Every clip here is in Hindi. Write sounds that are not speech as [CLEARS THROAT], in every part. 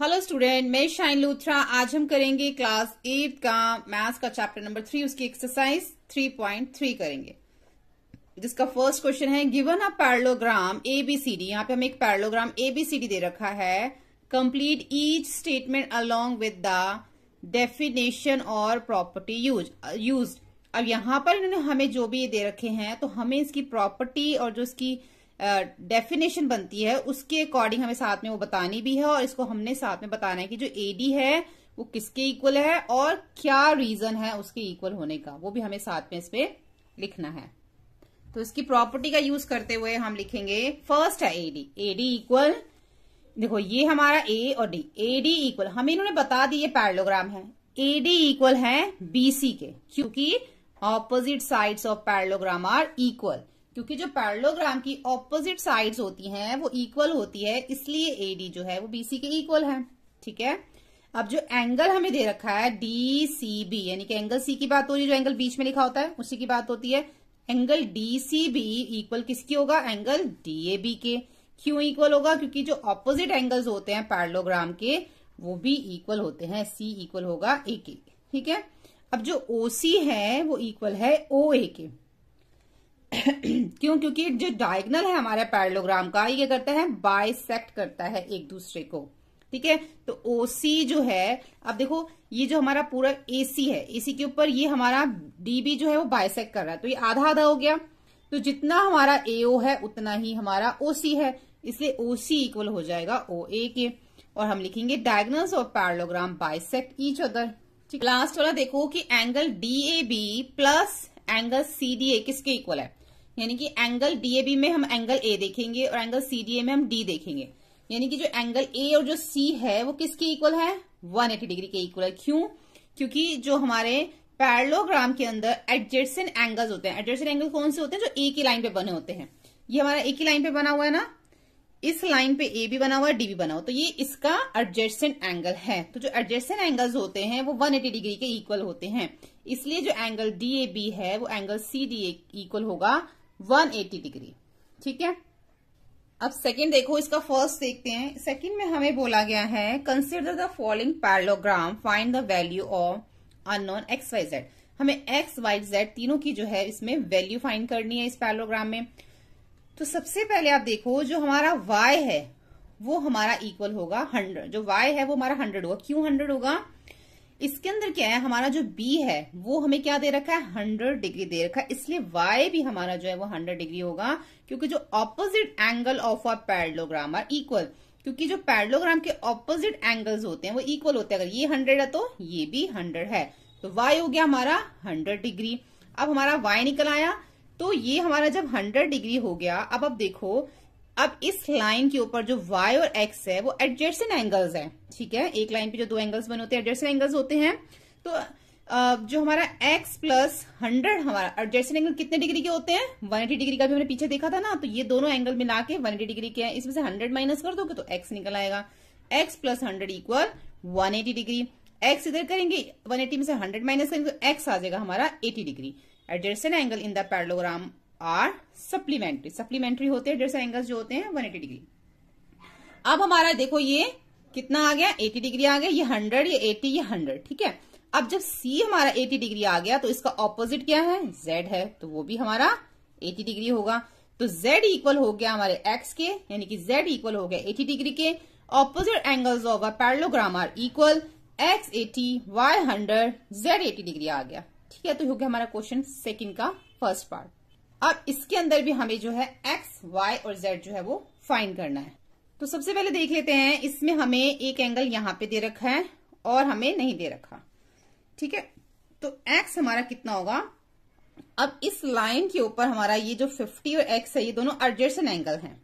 हेलो स्टूडेंट मैं शाइन लूथरा आज हम करेंगे क्लास एट का मैथ्स का चैप्टर नंबर थ्री उसकी एक्सरसाइज थ्री पॉइंट थ्री करेंगे जिसका फर्स्ट क्वेश्चन है गिवन अ पैरलोग्राम एबीसीडी यहाँ पे हमें एक पैरलोग्राम एबीसीडी दे रखा है complete each statement along with the definition और प्रॉपर्टी यूज यूज अब यहाँ पर इन्होंने हमें जो भी दे रखे हैं तो हमें इसकी प्रॉपर्टी और जो इसकी डेफिनेशन बनती है उसके अकॉर्डिंग हमें साथ में वो बतानी भी है और इसको हमने साथ में बताना है कि जो एडी है वो किसके इक्वल है और क्या रीजन है उसके इक्वल होने का वो भी हमें साथ में इस पे लिखना है तो इसकी प्रॉपर्टी का यूज करते हुए हम लिखेंगे फर्स्ट है एडी एडी इक्वल देखो ये हमारा ए और डी एडी इक्वल हमें इन्होंने बता दी ये पैरलोग्राम है एडी इक्वल है बीसी के क्योंकि opposite sides of parallelogram are equal क्योंकि जो पैरलोग्राम की ऑपोजिट साइड्स होती हैं वो इक्वल होती है इसलिए एडी जो है वो बीसी के इक्वल है ठीक है अब जो एंगल हमें दे रखा है डी सी बी यानी कि एंगल सी की बात हो रही है जो एंगल बीच में लिखा होता है उसी की बात होती है angle D C B equal किसकी होगा एंगल डी ए बी के क्यों इक्वल होगा क्योंकि जो ऑपोजिट एंगल्स होते हैं पैरलोग्राम के वो भी इक्वल होते हैं सी इक्वल होगा ए के ठीक है अब जो ओ सी है वो इक्वल है ओ ए के [COUGHS] क्यों क्योंकि जो डायगनल है हमारे पैरलोग्राम का ये करता है बायसेक्ट करता है एक दूसरे को ठीक है तो ओसी जो है अब देखो ये जो हमारा पूरा एसी है एसी के ऊपर ये हमारा डीबी जो है वो बायसेक्ट कर रहा है तो ये आधा आधा हो गया तो जितना हमारा एओ है उतना ही हमारा ओसी है इसलिए ओसी इक्वल हो जाएगा ओ ए के और हम लिखेंगे डायग्नल्स और parallelogram bisect each other last वाला देखो कि angle D A B plus angle C D A किसके इक्वल है यानी कि एंगल डी में हम एंगल ए देखेंगे और एंगल सी में हम डी देखेंगे यानी कि जो एंगल ए और जो सी है वो किसके इक्वल है 180 डिग्री के इक्वल है क्यों क्योंकि जो हमारे पैरलोग्राम के अंदर एडजेसेंट एंगल्स होते हैं एडजेसेंट एंगल कौन से होते हैं जो ए की लाइन पे बने होते हैं ये हमारा एक ही लाइन पे बना हुआ है ना इस लाइन पे ए भी बना हुआ है डी भी बना हुआ तो ये इसका एडजेसेंट एंगल है तो जो एडजेसेंट एंगल्स होते हैं वो 180 डिग्री के इक्वल होते हैं इसलिए जो एंगल डी ए बी है वो एंगल सी डी इक्वल होगा 180 डिग्री ठीक है अब सेकंड देखो इसका फर्स्ट देखते हैं सेकंड में हमें बोला गया है consider the following parallelogram find the value of unknown x y z हमें एक्स वाई जेड तीनों की जो है इसमें वैल्यू फाइंड करनी है इस पैरलोग्राम में तो सबसे पहले आप देखो जो हमारा वाई है वो हमारा इक्वल होगा हंड्रेड जो वाई है वो हमारा हंड्रेड होगा क्यों हंड्रेड होगा इसके अंदर क्या है हमारा जो बी है वो हमें क्या दे रखा है हंड्रेड डिग्री दे रखा है इसलिए वाई भी हमारा जो है वो हंड्रेड डिग्री होगा क्योंकि जो opposite angle of are parallelogram are equal क्योंकि जो पैरलोग्राम के ऑपोजिट एंगल्स होते हैं वो इक्वल होते हैं अगर ये हंड्रेड है तो ये भी हंड्रेड है तो वाई हो गया हमारा हंड्रेड डिग्री अब हमारा वाई निकल आया तो ये हमारा जब हंड्रेड डिग्री हो गया अब अब देखो अब इस लाइन के ऊपर जो y और x है वो एडजेसेंट एंगल्स है ठीक है एक लाइन पे जो दो एंगल्स बने होते हैं एडजेसेंट एंगल्स होते हैं तो जो हमारा x प्लस हंड्रेड हमारा एडजेसेंट एंगल कितने डिग्री के होते हैं 180 डिग्री का भी हमने पीछे देखा था ना तो ये दोनों एंगल मिला के वन डिग्री के हैं इसमें से हंड्रेड माइनस कर दोगे तो एक्स निकल आएगा x plus hundred equal one degree x इधर करेंगे 180 में से हंड्रेड माइनस करेंगे तो एक्स आ जाएगा हमारा eighty degree adjacent angle in the parallelogram are supplementary supplementary होते हैं जैसे एंगल्स जो होते हैं एटी डिग्री अब हमारा देखो ये कितना आ गया एटी डिग्री आ गया ये हंड्रेड ये एटी ये हंड्रेड ठीक है अब जब सी हमारा 80 डिग्री आ गया तो इसका ऑपोजिट क्या है जेड है तो वो भी हमारा 80 डिग्री होगा तो जेड इक्वल हो गया हमारे एक्स के यानी कि जेड इक्वल हो गया 80 डिग्री के ऑपोजिट एंगल्स होगा parallelogram are equal x eighty y hundred z eighty degree आ गया ठीक है तो हो गया हमारा क्वेश्चन सेकंड का फर्स्ट पार्ट अब इसके अंदर भी हमें जो है एक्स वाई और जेड जो है वो फाइन करना है तो सबसे पहले देख लेते हैं इसमें हमें एक एंगल यहां पे दे रखा है और हमें नहीं दे रखा ठीक है तो एक्स हमारा कितना होगा अब इस लाइन के ऊपर हमारा ये जो 50 और एक्स है ये दोनों अर्जेसन एंगल हैं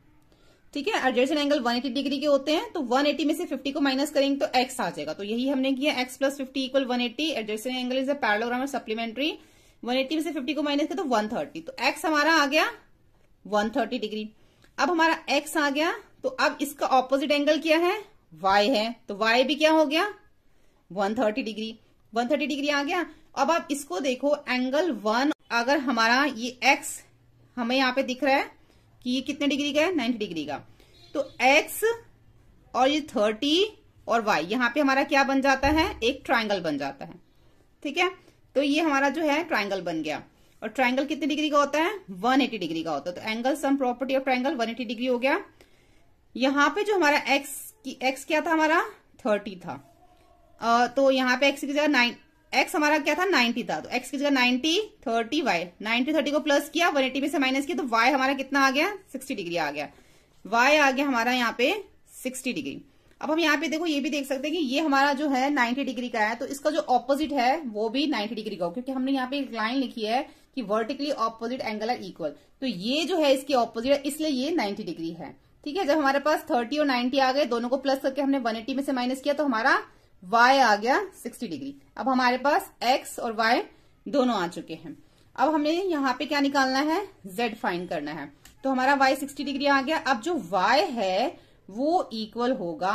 ठीक है अर्जेसन एंगल 180 डिग्री के होते हैं तो 180 में से 50 को माइनस करेंगे तो एक्स आ जाएगा तो यही हमने किया x plus fifty equal one eighty adjusted angle is a parallelogram supplementary one eighty में से फिफ्टी को माइनस किया तो वन थर्टी तो एक्स हमारा आ गया वन थर्टी डिग्री अब हमारा एक्स आ गया तो अब इसका ऑपोजिट एंगल क्या है वाई है तो वाई भी क्या हो गया one thirty degree one thirty degree आ गया अब आप इसको देखो एंगल वन अगर हमारा ये एक्स हमें यहाँ पे दिख रहा है कि ये कितने डिग्री का है नाइन्टी डिग्री का तो एक्स और ये थर्टी और वाई यहाँ पे हमारा क्या बन जाता है एक ट्राइंगल बन जाता है ठीक है तो ये हमारा जो है ट्राइंगल बन गया और ट्राइंगल कितनी डिग्री का होता है 180 डिग्री का होता है तो angle sum property of triangle 180 degree हो गया यहाँ पे जो हमारा एक्स एक्स क्या था हमारा 30 था आ, तो यहाँ पे एक्स की जगह नाइन एक्स हमारा क्या था 90 था तो एक्स की जगह 90 30 वाई 90 30 को प्लस किया 180 में से माइनस किया तो वाई हमारा कितना आ गया 60 डिग्री आ गया वाई आ गया हमारा यहाँ पे 60 डिग्री अब हम यहाँ पे देखो ये भी देख सकते हैं कि ये हमारा जो है 90 डिग्री का है तो इसका जो ऑपोजिट है वो भी 90 डिग्री का हो क्योंकि हमने यहाँ पे एक लाइन लिखी है कि vertically opposite angle are equal तो ये जो है इसके ऑपोजिट है इसलिए ये 90 डिग्री है ठीक है जब हमारे पास 30 और 90 आ गए दोनों को प्लस करके हमने 180 में से माइनस किया तो हमारा वाई आ गया सिक्सटी डिग्री अब हमारे पास एक्स और वाई दोनों आ चुके हैं अब हमें यहाँ पे क्या निकालना है जेड फाइन करना है तो हमारा वाई सिक्सटी डिग्री आ गया अब जो वाई है वो इक्वल होगा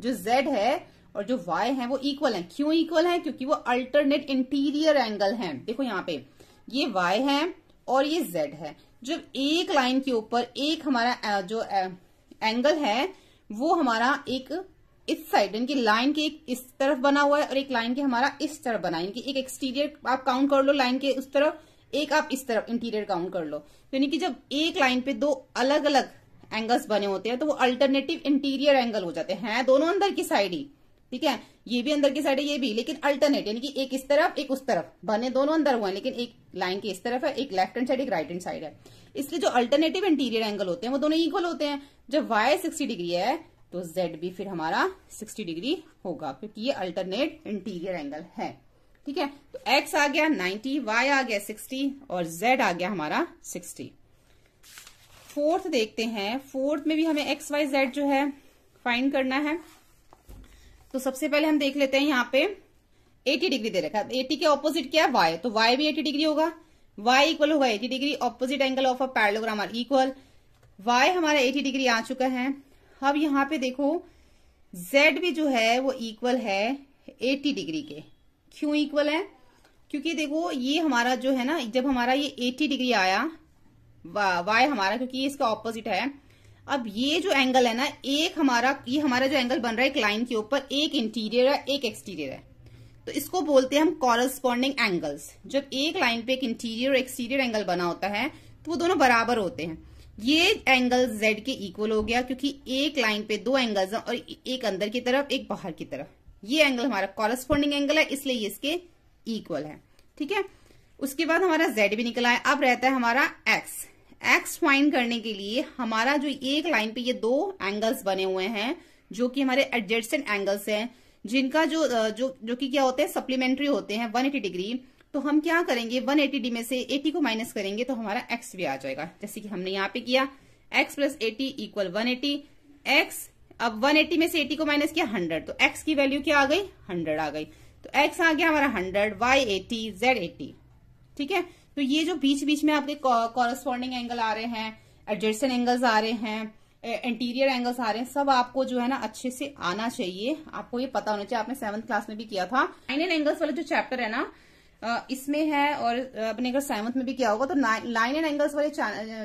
जो z है और जो y है वो इक्वल है क्यों इक्वल है क्योंकि वो अल्टरनेट इंटीरियर एंगल है देखो यहाँ पे ये y है और ये z है जब एक लाइन के ऊपर एक हमारा जो एंगल है वो हमारा एक इस साइड यानी कि लाइन के एक इस तरफ बना हुआ है और एक लाइन के हमारा इस तरफ बना है एक एक्सटीरियर आप काउंट कर लो लाइन के उस तरफ एक आप इस तरफ इंटीरियर काउंट कर लो यानी कि जब एक लाइन पे दो अलग अलग एंगल्स बने होते हैं तो वो अल्टरनेटिव इंटीरियर एंगल हो जाते हैं दोनों अंदर की साइड ही ठीक है ये भी अंदर की साइड है ये भी लेकिन अल्टरनेट यानी कि एक इस तरफ एक उस तरफ बने दोनों अंदर हुए हैं लेकिन एक लाइन के इस तरफ है एक लेफ्ट हैंड साइड एक राइट हैंड साइड है इसलिए जो अल्टरनेटिव इंटीरियर एंगल होते हैं वो दोनों इक्वल होते हैं जब वाई सिक्सटी डिग्री है तो जेड भी फिर हमारा सिक्सटी डिग्री होगा क्योंकि ये अल्टरनेट इंटीरियर एंगल है ठीक है तो एक्स आ गया नाइन्टी वाई आ गया सिक्सटी और जेड आ गया हमारा सिक्सटी फोर्थ देखते हैं फोर्थ में भी हमें एक्स वाई जेड जो है फाइंड करना है तो सबसे पहले हम देख लेते हैं यहाँ पे 80 डिग्री दे रखा है 80 के ऑपोजिट क्या है वाई तो वाई भी 80 डिग्री होगा वाई इक्वल होगा 80 degree opposite angle of a parallelogram are equal y हमारा 80 डिग्री आ चुका है अब यहाँ पे देखो जेड भी जो है वो इक्वल है एटी डिग्री के क्यों इक्वल है क्योंकि देखो ये हमारा जो है ना जब हमारा ये एटी डिग्री आया वाई हमारा क्योंकि इसका ऑपोजिट है अब ये जो एंगल है ना एक हमारा ये हमारा जो एंगल बन रहा है एक लाइन के ऊपर एक इंटीरियर है एक एक्सटीरियर है तो इसको बोलते हैं हम कॉरस्पॉन्डिंग एंगल्स जब एक लाइन पे एक इंटीरियर और एक्सटीरियर एंगल बना होता है तो वो दोनों बराबर होते हैं ये एंगल जेड के इक्वल हो गया क्योंकि एक लाइन पे दो एंगल्स हैं और एक अंदर की तरफ एक बाहर की तरफ ये एंगल हमारा कॉरस्पॉन्डिंग एंगल है इसलिए ये इसके इक्वल है ठीक है उसके बाद हमारा जेड भी निकला है अब रहता है हमारा एक्स एक्स फाइंड करने के लिए हमारा जो एक लाइन पे ये दो एंगल्स बने हुए हैं जो कि हमारे एडजस्टेंट एंगल्स हैं जिनका जो जो जो कि क्या होते हैं सप्लीमेंट्री होते हैं 180 डिग्री तो हम क्या करेंगे 180 डी में से 80 को माइनस करेंगे तो हमारा एक्स भी आ जाएगा जैसे कि हमने यहाँ पे किया x plus eighty equal one eighty x अब 180 में से एटी को माइनस किया हंड्रेड तो एक्स की वैल्यू क्या आ गई हंड्रेड आ गई तो एक्स आ गया हमारा hundred y eighty z eighty ठीक है तो ये जो बीच बीच में आपके कॉरस्पॉन्डिंग एंगल आ रहे हैं एडजस्टन एंगल्स आ रहे हैं इंटीरियर एंगल्स आ रहे हैं सब आपको जो है ना अच्छे से आना चाहिए आपको ये पता होना चाहिए आपने सेवन्थ क्लास में भी किया था एंड एंगल्स वाला जो चैप्टर है ना इसमें है और अपने अगर सेवन्थ में भी किया होगा तो लाइन एंड एंगल्स वाले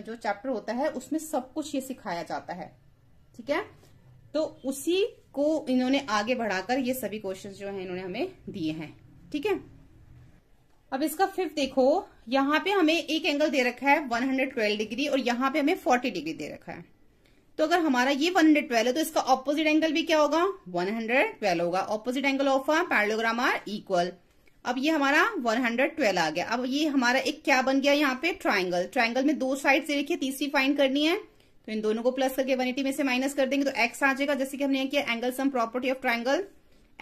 जो चैप्टर होता है उसमें सब कुछ ये सिखाया जाता है ठीक है तो उसी को इन्होंने आगे बढ़ाकर ये सभी क्वेश्चन जो है इन्होंने हमें दिए हैं ठीक है अब इसका फिफ्थ देखो यहां पे हमें एक एंगल दे रखा है 112 डिग्री और यहां पे हमें 40 डिग्री दे रखा है तो अगर हमारा ये 112 है तो इसका ऑपोजिट एंगल भी क्या होगा 112 होगा opposite angle of a parallelogram are equal अब ये हमारा 112 आ गया अब ये हमारा एक क्या बन गया यहाँ पे ट्राइंगल ट्राइंगल में दो साइड से देखिए तीसरी फाइन करनी है तो इन दोनों को प्लस करके वन में से माइनस कर देंगे तो एक्स आ जाएगा जैसे कि हमने किया angle sum property of triangle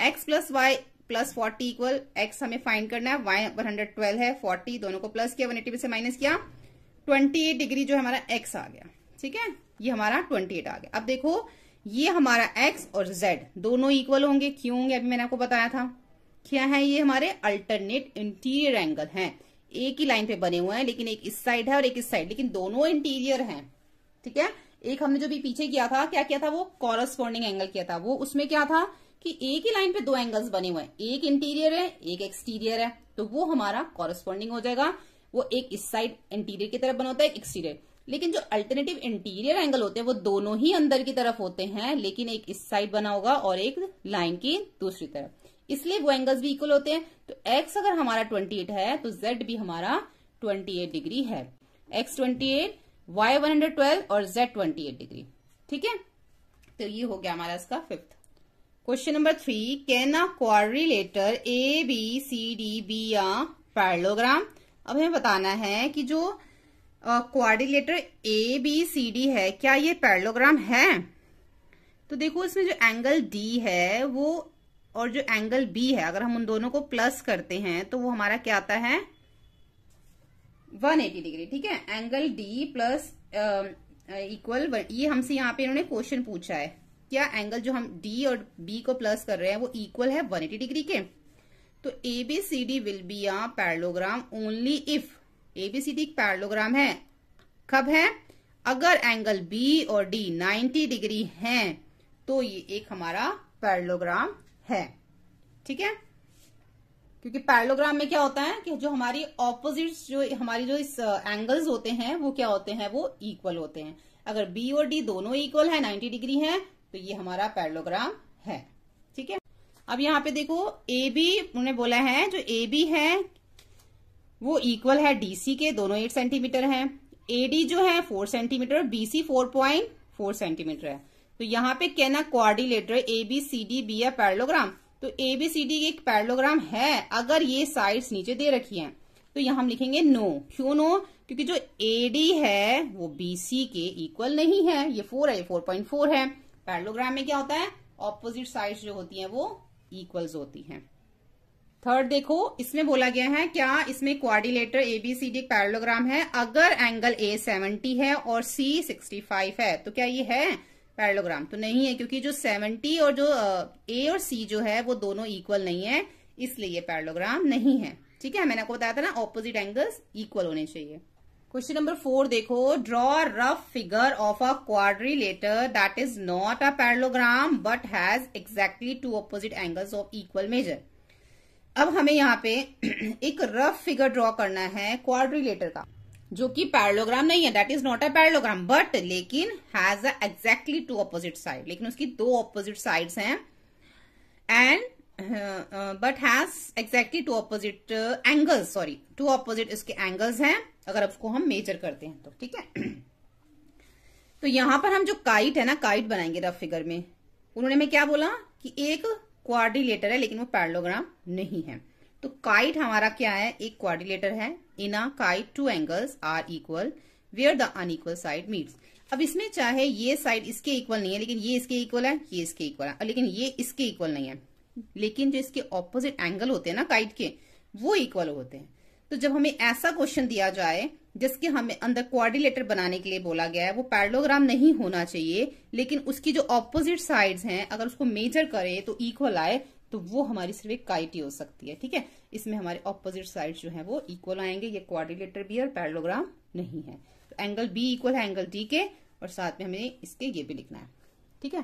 x plus y plus forty equal x हमें फाइंड करना है वाई वन हंड्रेड ट्वेल्व है फोर्टी दोनों को प्लस किया वन एटी से माइनस किया ट्वेंटी एट डिग्री जो हमारा एक्स आ गया ठीक है ये हमारा ट्वेंटी एट आ गया अब देखो ये हमारा एक्स और जेड दोनों इक्वल होंगे क्यों होंगे अभी मैंने आपको बताया था क्या है ये हमारे अल्टरनेट इंटीरियर एंगल है एक ही लाइन पे बने हुए हैं लेकिन एक इस साइड है और एक इस साइड लेकिन दोनों इंटीरियर है ठीक है एक हमने जो भी पीछे किया था क्या किया था वो कॉरस्पॉन्डिंग एंगल किया था वो उसमें क्या था कि एक ही लाइन पे दो एंगल्स बने हुए हैं एक इंटीरियर है एक एक्सटीरियर है तो वो हमारा कॉरेस्पॉन्डिंग हो जाएगा वो एक इस साइड इंटीरियर की तरफ बना होता है एक एक्सटीरियर लेकिन जो अल्टरनेटिव इंटीरियर एंगल होते हैं वो दोनों ही अंदर की तरफ होते हैं लेकिन एक इस साइड बना होगा और एक लाइन की दूसरी तरफ इसलिए वो एंगल्स भी इक्वल होते हैं तो एक्स अगर हमारा ट्वेंटी एट है तो जेड भी हमारा ट्वेंटी एट डिग्री है x twenty eight y one hundred twelve और जेड ट्वेंटी एट डिग्री ठीक है तो ये हो गया हमारा इसका fifth number three can a quadrilateral A B C D be a parallelogram अब हमें बताना है कि जो क्वारिलेटर ए बी सी डी है क्या ये पैरलोग्राम है तो देखो इसमें जो एंगल डी है वो और जो एंगल बी है अगर हम उन दोनों को प्लस करते हैं तो वो हमारा क्या आता है 180 डिग्री ठीक है एंगल डी प्लस इक्वल ये हमसे यहाँ पे इन्होंने क्वेश्चन पूछा है क्या एंगल जो हम डी और बी को प्लस कर रहे हैं वो इक्वल है 180 डिग्री के तो A B C D will be a parallelogram only if A B C D parallelogram है कब है अगर एंगल बी और डी 90 डिग्री है तो ये एक हमारा पैरलोग्राम है ठीक है क्योंकि पैरलोग्राम में क्या होता है कि जो हमारी ऑपोजिट जो हमारी जो इस एंगल्स uh, होते हैं वो क्या होते हैं वो इक्वल होते हैं अगर बी और डी दोनों इक्वल है 90 डिग्री है तो ये हमारा पैरलोग्राम है ठीक है अब यहाँ पे देखो ए बी उन्होंने बोला है जो ए बी है वो इक्वल है डीसी के दोनों एट सेंटीमीटर है एडी जो है four centimetre BC four point four centimetre है तो यहाँ पे कहना quadrilateral A B C D be या पैरलोग्राम तो ए बी सी डी एक पैरलोग्राम है अगर ये साइड्स नीचे दे रखी हैं तो यहां हम लिखेंगे नो क्यों नो क्योंकि जो ए डी है वो बी सी के इक्वल नहीं है ये फोर है ये फोर पॉइंट फोर है पैरलोग्राम में क्या होता है ऑपोजिट साइड जो होती है वो इक्वल्स होती है थर्ड देखो इसमें बोला गया है क्या इसमें क्वारिलेटर एबीसीडी पैरलोग्राम है अगर एंगल ए सेवेंटी है और सी सिक्सटी फाइव है तो क्या ये है पैरलोग्राम तो नहीं है क्योंकि जो सेवेंटी और जो ए uh, और सी जो है वो दोनों इक्वल नहीं है इसलिए ये पैरलोग्राम नहीं है ठीक है मैंने आपको बताया था ना ऑपोजिट एंगल्स इक्वल होने चाहिए क्वेश्चन नंबर फोर देखो draw rough figure of a letter that is not a parallelogram but has exactly two opposite angles of equal measure अब हमें यहाँ पे [CLEARS THROAT] एक रफ फिगर ड्रॉ करना है क्वाड्रीलेटर का जो कि पैरलोग्राम नहीं है that is not a parallelogram but लेकिन has a exactly two opposite side लेकिन उसकी दो ऑपोजिट साइड है and but has exactly two opposite angles sorry two opposite इसके एंगल्स हैं uh, uh, अगर उसको हम मेजर करते हैं तो ठीक है [CLEARS THROAT] तो यहां पर हम जो काइट है ना काइट बनाएंगे रफ फिगर में उन्होंने मैं क्या बोला कि एक क्वारिलेटर है लेकिन वो पैरलोग्राम नहीं है तो काइट हमारा क्या है एक क्वारिलेटर है in a kite two angles are equal where the unequal side meets अब इसमें चाहे ये साइड इसके इक्वल नहीं है लेकिन ये इसके इक्वल है ये इसके इक्वल है लेकिन ये इसके इक्वल नहीं है लेकिन जो इसके ऑपोजिट एंगल होते हैं ना काइट के वो इक्वल होते हैं तो जब हमें ऐसा क्वेश्चन दिया जाए जिसके हमें अंदर क्वारिलेटर बनाने के लिए बोला गया है वो पैरलोग्राम नहीं होना चाहिए लेकिन उसकी जो ऑपोजिट साइड्स हैं अगर उसको मेजर करें तो इक्वल आए तो वो हमारी सिर्फ एक काइटी हो सकती है ठीक है इसमें हमारे ऑपोजिट साइड जो है वो इक्वल आएंगे ये क्वारिलेटर भी और पैरलोग्राम नहीं है तो एंगल बी इक्वल है एंगल डी के और साथ में हमें इसके ये भी लिखना है ठीक है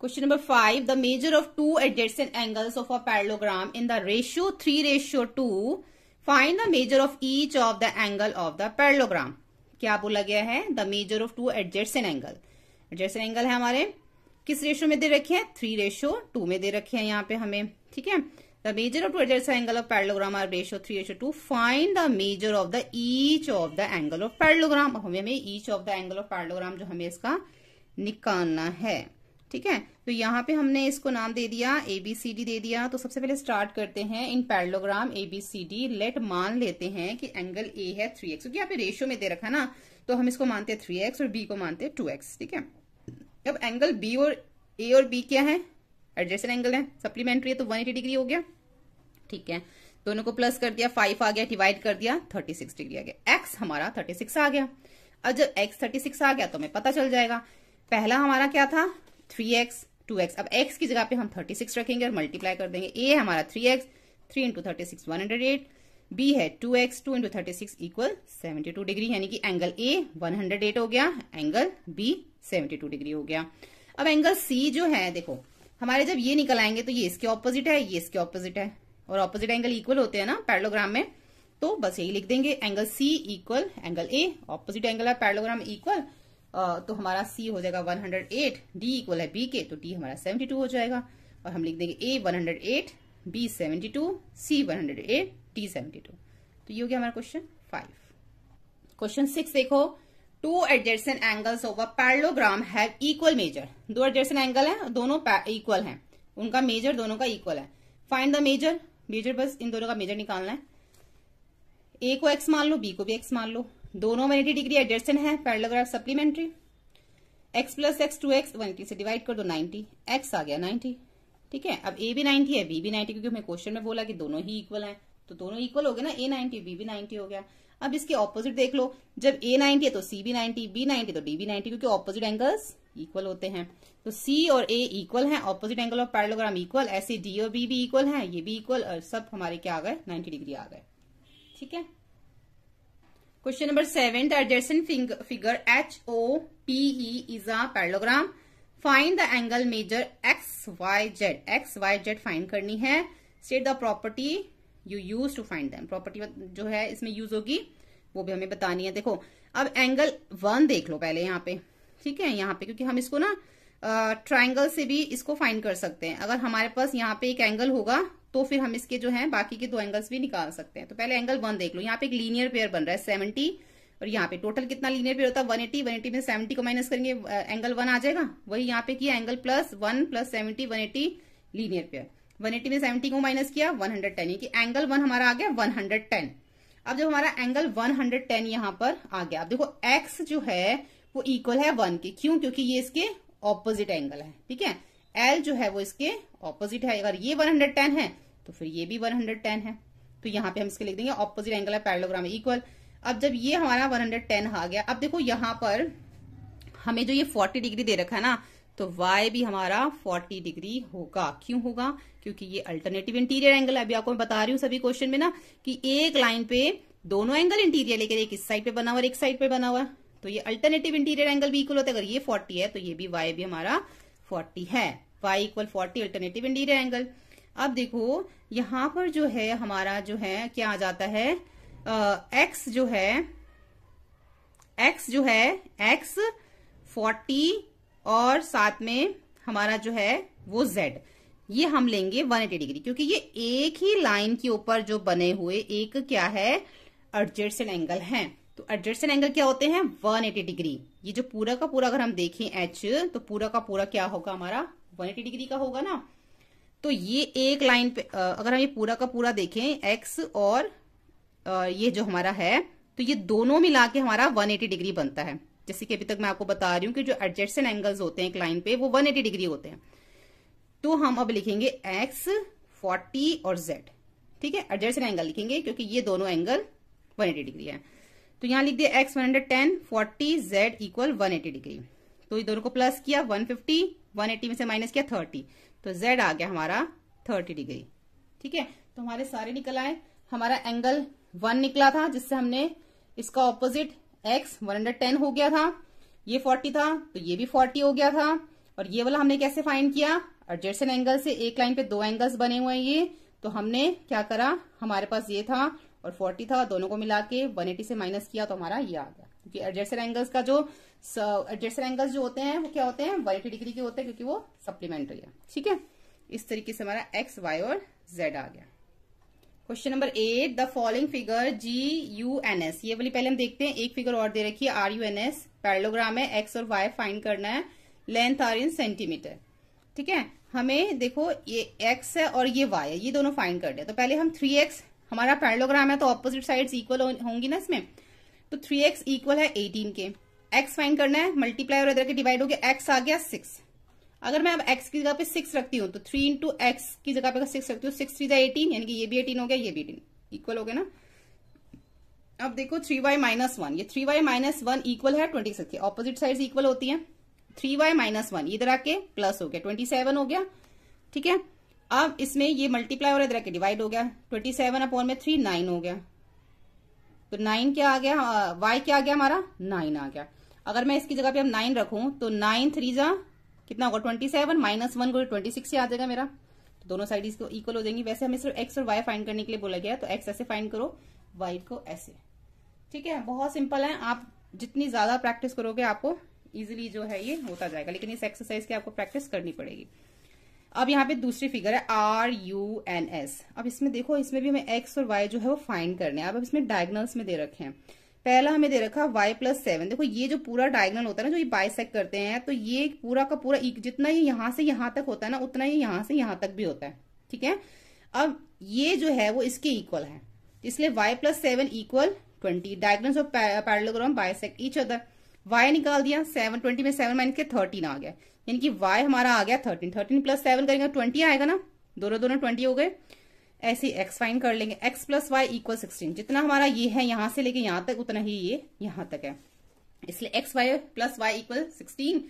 question number five the measure of two adjacent angles of a parallelogram in the ratio three ratio two find the measure of each of the angle of the parallelogram क्या बोला गया है the measure of two adjacent angle adjacent angle है हमारे किस रेशो में दे रखे हैं थ्री रेशो टू में दे रखे हैं यहाँ पे हमें ठीक है the measure of two adjacent angle of parallelogram are ratio three ratio two find the measure of the each of the angle of parallelogram हमें हमें each of the angle of parallelogram जो हमें इसका निकालना है ठीक है तो यहाँ पे हमने इसको नाम दे दिया ए बी सी डी दे दिया तो सबसे पहले स्टार्ट करते हैं in parallelogram A B C D let मान लेते हैं कि एंगल ए है थ्री एक्स क्योंकि यहाँ पे रेशियो में दे रखा ना तो हम इसको मानते हैं थ्री एक्स और बी को मानते हैं टू एक्स ठीक है अब एंगल बी और ए और बी क्या है एडजस्टेड एंगल है सप्लीमेंट्री है तो वन एटी डिग्री हो गया ठीक है दोनों को प्लस कर दिया फाइव आ गया डिवाइड कर दिया थर्टी सिक्स डिग्री आ गया एक्स हमारा थर्टी सिक्स आ गया अब जब एक्स थर्टी सिक्स आ गया तो हमें पता चल जाएगा पहला हमारा क्या था थ्री एक्स टू एक्स अब एक्स की जगह पे हम थर्टी सिक्स रखेंगे और मल्टीप्लाई कर देंगे ए हमारा three x three into thirty six one hundred eight B है two x two into thirty six equal seventy two degree यानी कि angle A one hundred eight हो गया angle B seventy two degree हो गया अब एंगल सी जो है देखो हमारे जब ये निकल आएंगे तो ये इसके ऑपोजिट है ये इसके ऑपोजिट है और ऑपोजिट एंगल इक्वल होते हैं ना पैरलोग्राम में तो बस यही लिख देंगे angle C equal angle A opposite angle है पैरलोग्राम इक्वल तो हमारा सी हो जाएगा 108 डी इक्वल है बी के तो डी हमारा 72 हो जाएगा और हम लिख देंगे A 108 B seventy two C one hundred eight D तो ये हो गया हमारा क्वेश्चन फाइव क्वेश्चन सिक्स देखो two adjacent angles of a parallelogram have equal measure दो एडजेसन एंगल हैं दोनों इक्वल हैं उनका मेजर दोनों का इक्वल है फाइंड द मेजर मेजर बस इन दोनों का मेजर निकालना है ए को एक्स मान लो बी को भी एक्स मान लो दोनों में एटी डिग्री एडजस्टन है parallelogram supplementary x plus x two x one eighty से डिवाइड कर दो नाइन्टी एक्स आ गया नाइन्टी ठीक है अब ए भी नाइन्टी है बी भी नाइन्टी क्योंकि हमें क्वेश्चन में बोला कि दोनों ही इक्वल है तो दोनों इक्वल हो गए ना ए नाइन्टी बी भी नाइन्टी हो गया अब इसके ऑपोजिट देख लो जब ए नाइन्टी है तो सी भी नाइन्टी बी नाइन्टी तो डी भी नाइन्टी क्योंकि ऑपोजिट एंगल्स इक्वल होते हैं तो सी और ए इक्वल है opposite angle of parallelogram equal ऐसे डी और बी भी इक्वल है ये भी इक्वल और सब हमारे क्या आ गए नाइन्टी डिग्री आ गए ठीक है question number seven the adjacent figure H O P E is a parallelogram find the angle measure x y z x y z find करनी है state the property you use to find them property जो है इसमें यूज होगी वो भी हमें बतानी है देखो अब एंगल वन देख लो पहले यहाँ पे ठीक है यहाँ पे क्योंकि हम इसको ना ट्राइंगल से भी इसको फाइंड कर सकते हैं अगर हमारे पास यहाँ पे एक एंगल होगा तो फिर हम इसके जो है बाकी के दो एंगल्स भी निकाल सकते हैं तो पहले एंगल वन देख लो यहाँ पे एक लीनियर पेयर बन रहा है सेवेंटी और यहाँ पे टोटल कितना लीनियर पेयर होता है वन एटी में सेवेंटी को माइनस करेंगे एंगल वन आ जाएगा वही यहाँ पे किया angle plus one plus seventy one eighty linear pair one eighty में सेवेंटी को माइनस किया one hundred ten angle one हमारा आ गया वन हंड्रेड टेन अब जब हमारा एंगल वन हंड्रेड टेन यहाँ पर आ गया अब देखो एक्स जो है वो इक्वल है वन के क्यों क्योंकि ये इसके ऑपोजिट एंगल है ठीक है एल जो है वो इसके ऑपोजिट है अगर ये 110 है तो फिर ये भी 110 है तो यहाँ पे हम इसके लिख देंगे ऑपोजिट एंगल है पैरलोग्राम इक्वल अब जब ये हमारा 110 आ गया अब देखो यहाँ पर हमें जो ये 40 डिग्री दे रखा है ना तो y भी हमारा 40 डिग्री होगा क्यों होगा क्योंकि ये अल्टरनेटिव इंटीरियर एंगल है अभी आपको मैं बता रही हूँ सभी क्वेश्चन में ना कि एक लाइन पे दोनों एंगल इंटीरियर लेकर एक इस साइड पे बना हुआ है एक साइड पे बना हुआ तो ये अल्टरनेटिव इंटीरियर एंगल भी इक्वल होता है अगर ये फोर्टी है तो ये भी वाई भी हमारा फोर्टी है y equal forty alternative interior angle अब देखो यहां पर जो है हमारा जो है क्या आ जाता है एक्स जो है एक्स जो है एक्स फोर्टी और साथ में हमारा जो है वो जेड ये हम लेंगे 180 डिग्री क्योंकि ये एक ही लाइन के ऊपर जो बने हुए एक क्या है अर्जेंट एंगल है तो एडजस्टेंट एंगल क्या होते हैं 180 डिग्री ये जो पूरा का पूरा अगर हम देखें एच तो पूरा का पूरा क्या होगा हमारा 180 डिग्री का होगा ना तो ये एक लाइन पे अगर हम ये पूरा का पूरा देखें एक्स और ये जो हमारा है तो ये दोनों मिला के हमारा 180 डिग्री बनता है जैसे कि अभी तक मैं आपको बता रही हूं कि जो एडजस्टेंट एंगल्स होते हैं एक लाइन पे वो 180 डिग्री होते हैं तो हम अब लिखेंगे एक्स फोर्टी और जेड ठीक है एडजस्टेंट एंगल लिखेंगे क्योंकि ये दोनों एंगल एटी डिग्री है तो यहां लिख दिया x one hundred ten forty z equal one eighty degree तो ये दोनों को प्लस किया वन फिफ्टी वन एटी में से माइनस किया थर्टी तो जेड आ गया हमारा थर्टी डिग्री ठीक है तो हमारे सारे निकल आए हमारा एंगल वन निकला था जिससे हमने इसका opposite x one hundred ten हो गया था ये फोर्टी था तो ये भी फोर्टी हो गया था और ये वाला हमने कैसे फाइंड किया एडजेसन एंगल से एक लाइन पे दो एंगल्स बने हुए हैं ये तो हमने क्या करा हमारे पास ये था और फोर्टी था दोनों को मिला के वन एटी से माइनस किया तो हमारा ये आ गया क्योंकि एडजस्टर एंगल्स का जो एडजस्टर एंगल्स जो होते हैं वो क्या होते हैं वन डिग्री के होते हैं क्योंकि वो सप्लीमेंट्री है ठीक है इस तरीके से हमारा एक्स वाई और जेड आ गया question number eight the following figure G U N S ये वाली पहले हम देखते हैं एक फिगर और दे रखी है R U N S parallelogram है एक्स और वाई फाइंड करना है लेंथ आर इन सेंटीमीटर ठीक है हमें देखो ये एक्स है और ये वाई है ये दोनों फाइंड कर हैं तो पहले हम थ्री एक्स हमारा पैरलोग्राम है तो ऑपोजिट साइड इक्वल होंगी ना इसमें तो थ्री एक्स इक्वल है एटीन के एक्स फाइन करना है मल्टीप्लाई और इधर के डिवाइड हो गया एक्स आ गया सिक्स अगर मैं अब एक्स की जगह पे सिक्स रखती हूँ तो थ्री इंटू एक्स की जगह पे सिक्स रखती हूँ सिक्स थ्री जाए एटीन यानी कि ये भी एटीन हो गया ये भी एटीन इक्वल हो गया ना अब देखो थ्री वाई माइनस वन ये three y minus one equal है twenty six opposite side equal होती है थ्री वाई माइनस वन इधर आके प्लस हो गया ट्वेंटी सेवन हो गया ठीक है अब इसमें ये मल्टीप्लाई और इधर के डिवाइड हो गया ट्वेंटी सेवन अपॉन में थ्री नाइन हो गया तो नाइन क्या आ गया वाई हाँ, क्या आ गया हमारा नाइन आ गया अगर मैं इसकी जगह पे हम नाइन रखूं तो नाइन थ्री जा कितना होगा ट्वेंटी सेवन माइनस वन को ट्वेंटी सिक्स आ जाएगा मेरा तो दोनों साइड इसको इक्वल हो जाएंगी वैसे हमें सिर्फ एक्स और वाई फाइंड करने के लिए बोला गया तो एक्स ऐसे फाइंड करो वाई को ऐसे ठीक है बहुत सिंपल है आप जितनी ज्यादा प्रैक्टिस करोगे आपको इजिली जो है ये होता जाएगा लेकिन इस एक्सरसाइज की आपको प्रैक्टिस करनी पड़ेगी अब यहाँ पे दूसरी फिगर है आर यू एन एस अब इसमें देखो इसमें भी हमें एक्स और वाई जो है वो फाइंड करने हैं अब इसमें डायगनल्स में दे रखे हैं पहला हमें दे रखा वाई प्लस सेवन देखो ये जो पूरा डायगनल होता है ना जो ये बाइसेक करते हैं तो ये पूरा का पूरा e- जितना ये यहां से यहां तक होता है ना उतना ही यहां से यहां तक भी होता है ठीक है अब ये जो है वो इसके इक्वल है इसलिए y plus seven equal twenty diagonal of parallelogram bisect each other y निकाल दिया सेवन ट्वेंटी में सेवन माइनस के थर्टीन आ गया यानी कि y हमारा आ गया थर्टीन थर्टीन प्लस सेवन करेंगे ट्वेंटी तो आएगा ना दोनों दोनों ट्वेंटी हो गए ऐसे x फाइन कर लेंगे x plus y equal sixteen जितना हमारा ये है यहां से लेके यहां तक उतना ही ये यहां तक है इसलिए x y plus y equal sixteen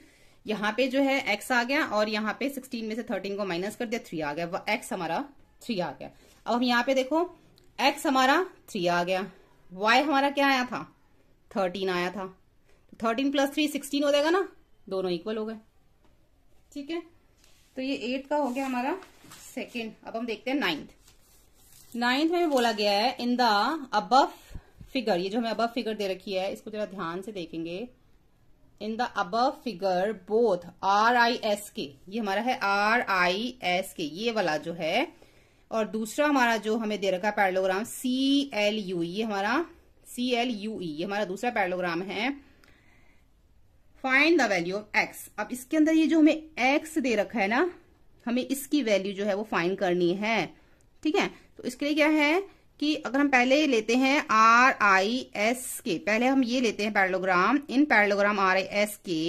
यहाँ पे जो है x आ गया और यहां पे 16 में से 13 को माइनस कर दिया थ्री आ गया x हमारा थ्री आ गया अब हम यहाँ पे देखो x हमारा थ्री आ गया y हमारा क्या आया था 13 आया था थर्टीन 13 प्लस थ्री सिक्सटीन हो जाएगा ना दोनों इक्वल हो गए ठीक है तो ये एट का हो गया हमारा सेकेंड अब हम देखते हैं नाइन्थ नाइन्थ में बोला गया है इन द अब फिगर ये जो हमें अबव फिगर दे रखी है इसको जरा ध्यान से देखेंगे इन द अब figure both R I S K ये हमारा है आर आई एस के ये वाला जो है और दूसरा हमारा जो हमें दे रखा है पैरलोग्राम सी एल यू ये हमारा सी एल यू ई ये हमारा दूसरा पैरलोग्राम है find the value of x अब इसके अंदर ये जो हमें एक्स दे रखा है ना हमें इसकी वैल्यू जो है वो फाइंड करनी है ठीक है तो इसके लिए क्या है कि अगर हम पहले लेते हैं आर आई एस के पहले हम ये लेते हैं parallelogram in parallelogram R I S के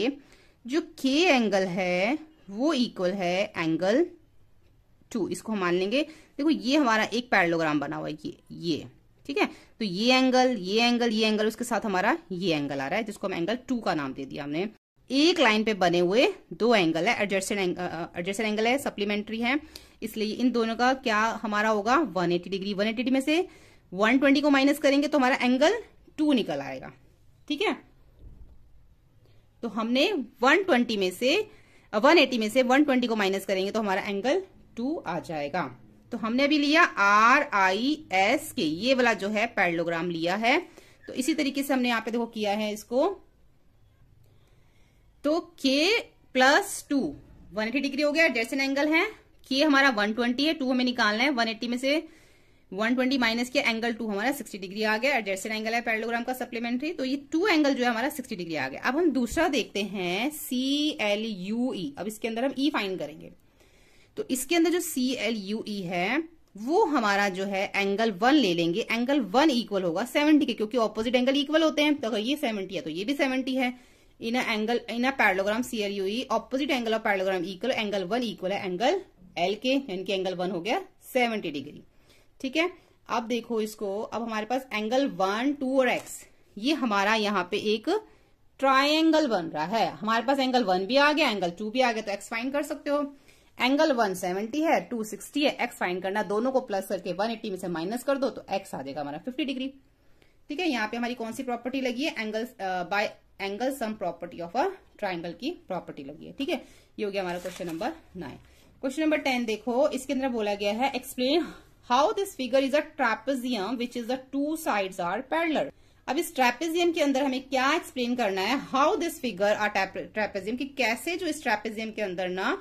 जो के एंगल है वो इक्वल है एंगल टू इसको हम मान लेंगे देखो ये हमारा एक पैरलोग्राम बना हुआ है ये ये ठीक है तो ये एंगल ये एंगल ये एंगल उसके साथ हमारा ये एंगल आ रहा है जिसको हम एंगल टू का नाम दे दिया हमने एक लाइन पे बने हुए दो एंगल है एडजस्टेड एडजस्टेड एंगल है सप्लीमेंट्री है इसलिए इन दोनों का क्या हमारा होगा 180 डिग्री 180 में से 120 को माइनस करेंगे तो हमारा एंगल टू निकल आएगा ठीक है तो हमने 120 में से 180 में से 120 को माइनस करेंगे तो हमारा एंगल टू आ जाएगा तो हमने भी लिया आर आई एस के ये वाला जो है पैरलोग्राम लिया है तो इसी तरीके से हमने यहां पे देखो किया है इसको तो के plus two one eighty degree हो गया डेसन एंगल है के हमारा वन ट्वेंटी है टू हमें निकालना है वन एट्टी में से वन ट्वेंटी माइनस किया एंगल टू हमारा सिक्सटी डिग्री आ गया एडजस्टेड एंगल है पैरेललोग्राम का सप्लीमेंट्री तो ये टू एंगल जो है हमारा सिक्सटी डिग्री आ गया अब हम दूसरा देखते हैं सी एल यू ई अब इसके अंदर हम ई e फाइन करेंगे तो इसके अंदर जो सी एल यू ई है वो हमारा जो है एंगल वन ले लेंगे एंगल वन इक्वल होगा सेवेंटी के क्योंकि ऑपोजिट एंगल इक्वल होते हैं तो अगर ये सेवेंटी है तो ये भी सेवेंटी है in angle in parallelogram C L U opposite angle of parallelogram equal angle one equal है एंगल एल के यानी कि एंगल वन हो गया सेवेंटी डिग्री ठीक है अब देखो इसको अब हमारे पास एंगल वन टू और एक्स ये हमारा यहाँ पे एक ट्राइंगल बन रहा है हमारे पास एंगल वन भी आ गया एंगल टू भी आ गया तो एक्स फाइन कर सकते हो एंगल 170 है 260 है एक्स फाइन करना दोनों को प्लस करके 180 में से माइनस कर दो तो एक्स आ जाएगा हमारा 50 डिग्री ठीक है यहाँ पे हमारी कौन सी प्रॉपर्टी लगी है angle by angle sum property of a triangle की प्रॉपर्टी लगी है ठीक है ये हो गया हमारा question number nine question number ten देखो इसके अंदर बोला गया है explain how this figure is a trapezium which is the two side are parallel अब इस ट्रेपेजियम के अंदर हमें क्या एक्सप्लेन करना है how this figure are trapezium कि कैसे जो इस ट्रेपेजियम के अंदर ना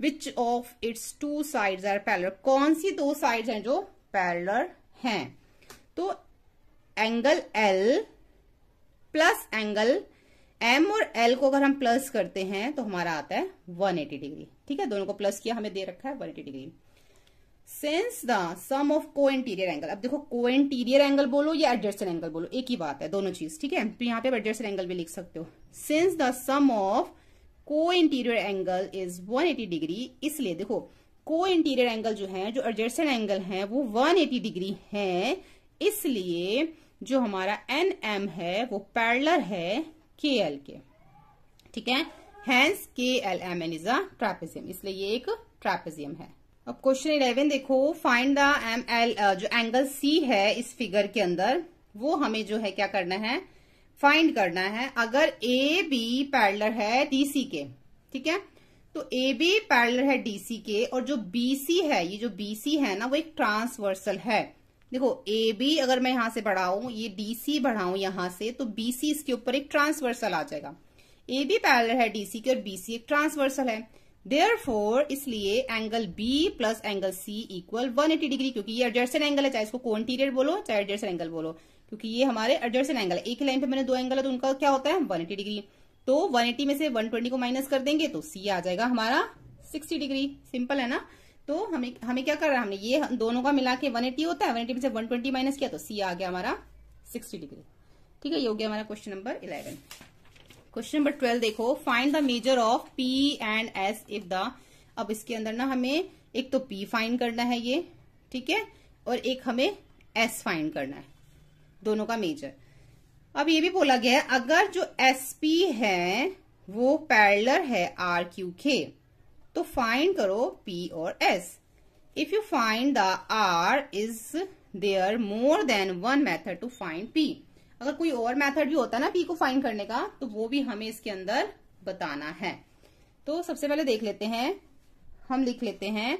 which of its two side are parallel कौन सी दो साइड हैं जो पैरलर हैं तो angle L plus angle M और एल को अगर हम प्लस करते हैं तो हमारा आता है 180 डिग्री ठीक है दोनों को प्लस किया हमें दे रखा है 180 degree since the sum of को इंटीरियर एंगल अब देखो को इंटीरियर एंगल बोलो या एडजस्टेड एंगल बोलो एक ही बात है दोनों चीज ठीक है तो यहाँ पे एडजस्टेड एंगल भी लिख सकते हो सेंस द सम ऑफ को इंटीरियर एंगल इज 180 डिग्री इसलिए देखो को इंटीरियर एंगल जो है जो एडजस्टेड एंगल है वो 180 डिग्री है इसलिए जो हमारा एन एम है वो पैरलर है के एल के ठीक है हैंस के L M N is a trapezium इसलिए ये एक ट्रापेजियम है अब क्वेश्चन इलेवन देखो फाइंड द एम एल जो एंगल सी है इस फिगर के अंदर वो हमें जो है क्या करना है फाइंड करना है अगर ए बी पैरलर है डीसी के ठीक है तो ए बी पैरलर है डीसी के और जो बीसी है ये जो बीसी है ना वो एक ट्रांसवर्सल है देखो ए बी अगर मैं यहां से बढ़ाऊ ये डीसी बढ़ाऊं यहां से तो बीसी इसके ऊपर एक ट्रांसवर्सल आ जाएगा ए बी पैरलर है डीसी के और बीसी एक ट्रांसवर्सल है देयर फोर इसलिए angle B plus angle C equal one eighty degree क्योंकि ये एडजस्टेड एंगल है चाहे इसको कोंटीरियर बोलो चाहे एडजस्टेड एंगल बोलो क्योंकि ये हमारे एडजस्टेंट एंगल है एक लाइन पे मैंने दो एंगल है तो उनका क्या होता है 180 डिग्री तो 180 में से 120 को माइनस कर देंगे तो सी आ जाएगा हमारा 60 डिग्री सिंपल है ना तो हमें हमें क्या कर रहा है हमने ये दोनों का मिला के वन होता है वन में से वन ट्वेंटी माइनस किया तो सी आ गया हमारा सिक्सटी डिग्री ठीक है ये हो गया हमारा question number eleven question number twelve देखो find the measure of P and S if the अब इसके अंदर ना हमें एक तो पी फाइंड करना है ये ठीक है और एक हमें एस फाइंड करना है दोनों का मेजर अब ये भी बोला गया है अगर जो एस पी है वो पैरलर है आर क्यू के तो फाइंड करो पी और S if you find the R is there more than one method to find P अगर कोई और मेथड भी होता है ना पी को फाइंड करने का तो वो भी हमें इसके अंदर बताना है तो सबसे पहले देख लेते हैं हम लिख लेते हैं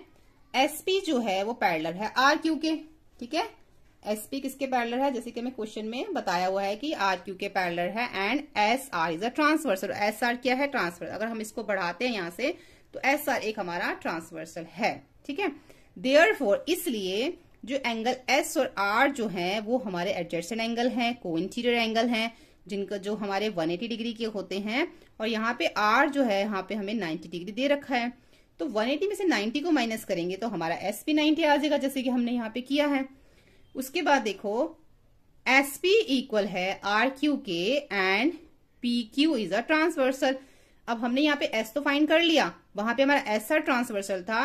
पी जो है वो पैरलर है आर क्यू के ठीक है एस पी किसके पैरलर है जैसे कि हमें क्वेश्चन में बताया हुआ है कि आर क्यू के पैरलर है and S R is a transversal S R क्या है ट्रांसवर्सल अगर हम इसको बढ़ाते हैं यहाँ से तो एस आर एक हमारा ट्रांसवर्सल है ठीक है देयर फोर इसलिए जो एंगल एस और आर जो है वो हमारे एडजस्टेड एंगल है को इंटीरियर एंगल है जिनका जो हमारे 180 डिग्री के होते हैं और यहाँ पे आर जो है यहाँ पे हमें 90 डिग्री दे रखा है तो 180 में से 90 को माइनस करेंगे तो हमारा एस पी नाइन्टी आ जाएगा जैसे कि हमने यहाँ पे किया है उसके बाद देखो एस पी इक्वल है आर क्यू के and P Q is a transversal अब हमने यहाँ पे एस तो फाइंड कर लिया वहां पे हमारा एस आर ट्रांसवर्सल था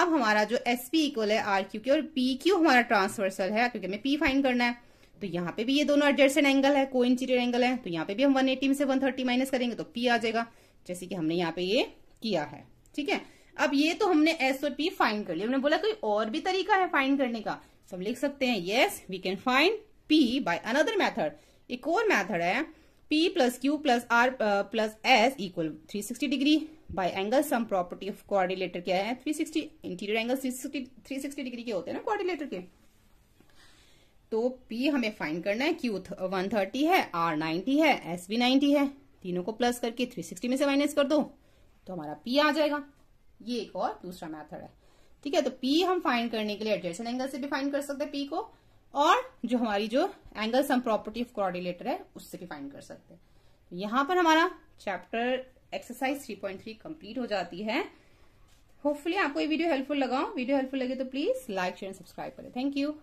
अब हमारा जो एस पी इक्वल है आर क्यू के और पी क्यू हमारा ट्रांसवर्सल है क्योंकि हमें पी फाइंड करना है तो यहाँ पे भी ये दोनों एडजस्टेड एंगल है को इंटीरियर एंगल है तो यहाँ पे भी हम 180 में से 130 माइनस करेंगे तो पी आ जाएगा जैसे कि हमने यहाँ पे ये किया है ठीक है अब ये तो हमने एस और पी फाइंड कर लिया हमने बोला कोई और भी तरीका है फाइंड करने का सो हम लिख सकते हैं yes we can find P by another method एक और मैथड है P plus Q plus R plus S equal three sixty degree by angle sum property of quadrilateral क्या है three sixty interior angle three sixty degree के होते हैं ना कोऑर्डिनेटर के तो पी हमें फाइंड करना है क्यू वन थर्टी है आर नाइनटी है एस भी नाइनटी है तीनों को प्लस करके थ्री सिक्सटी में से माइनस कर दो तो हमारा पी आ जाएगा ये एक और दूसरा मैथड है ठीक है तो पी हम फाइंड करने के लिए एडजेसेंट एंगल से भी फाइंड कर सकते हैं पी को और जो हमारी जो angle sum property of quadrilateral है उससे भी फाइंड कर सकते हैं तो यहां पर हमारा चैप्टर एक्सरसाइज 3.3 कंप्लीट हो जाती है होपफुली आपको ये वीडियो हेल्पफुल लगाओ वीडियो हेल्पफुल लगे तो please like share and subscribe करें थैंक यू